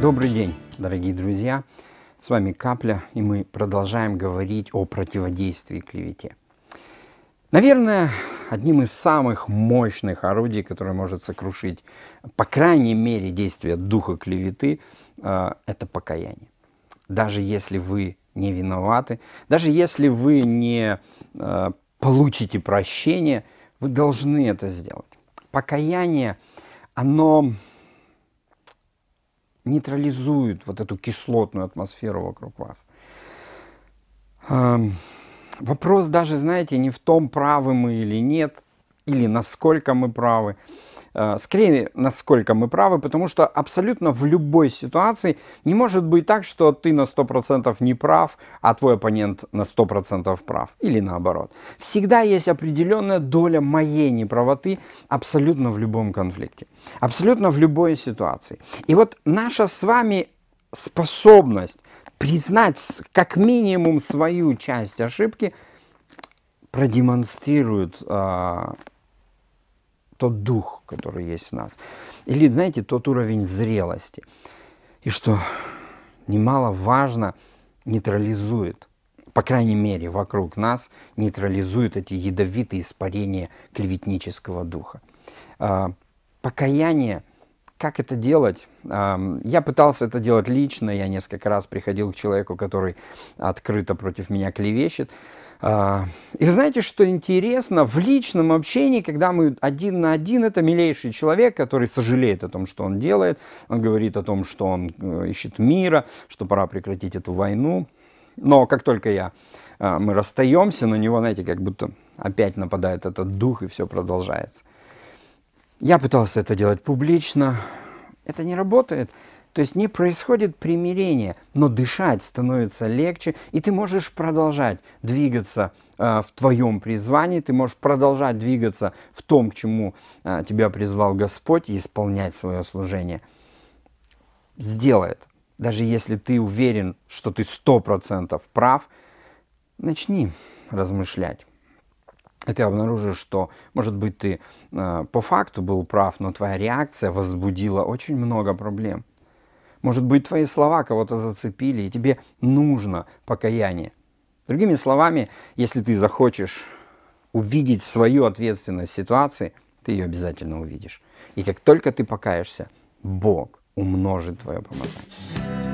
Добрый день, дорогие друзья! С вами Капля, и мы продолжаем говорить о противодействии клевете. Наверное, одним из самых мощных орудий, которое может сокрушить, по крайней мере, действие духа клеветы, э, это покаяние. Даже если вы не виноваты, даже если вы не э, получите прощение, вы должны это сделать. Покаяние, оно нейтрализуют вот эту кислотную атмосферу вокруг вас. Вопрос даже, знаете, не в том, правы мы или нет, или насколько мы правы, Э, скорее, насколько мы правы, потому что абсолютно в любой ситуации не может быть так, что ты на 100% не прав, а твой оппонент на 100% прав. Или наоборот. Всегда есть определенная доля моей неправоты абсолютно в любом конфликте. Абсолютно в любой ситуации. И вот наша с вами способность признать как минимум свою часть ошибки продемонстрирует а, тот дух, который есть в нас. Или, знаете, тот уровень зрелости. И что немало важно, нейтрализует, по крайней мере, вокруг нас нейтрализует эти ядовитые испарения клеветнического духа. А, покаяние как это делать? Я пытался это делать лично, я несколько раз приходил к человеку, который открыто против меня клевещет. А, и вы знаете, что интересно, в личном общении, когда мы один на один, это милейший человек, который сожалеет о том, что он делает, он говорит о том, что он э, ищет мира, что пора прекратить эту войну. Но как только я, а, мы расстаемся, на него, знаете, как будто опять нападает этот дух, и все продолжается. Я пытался это делать публично. Это не работает. То есть не происходит примирение, но дышать становится легче, и ты можешь продолжать двигаться э, в твоем призвании, ты можешь продолжать двигаться в том, к чему э, тебя призвал Господь, и исполнять свое служение. Сделай это, Даже если ты уверен, что ты 100% прав, начни размышлять и а ты обнаружишь, что, может быть, ты э, по факту был прав, но твоя реакция возбудила очень много проблем. Может быть, твои слова кого-то зацепили, и тебе нужно покаяние. Другими словами, если ты захочешь увидеть свою ответственность в ситуации, ты ее обязательно увидишь. И как только ты покаешься, Бог умножит твое помазание.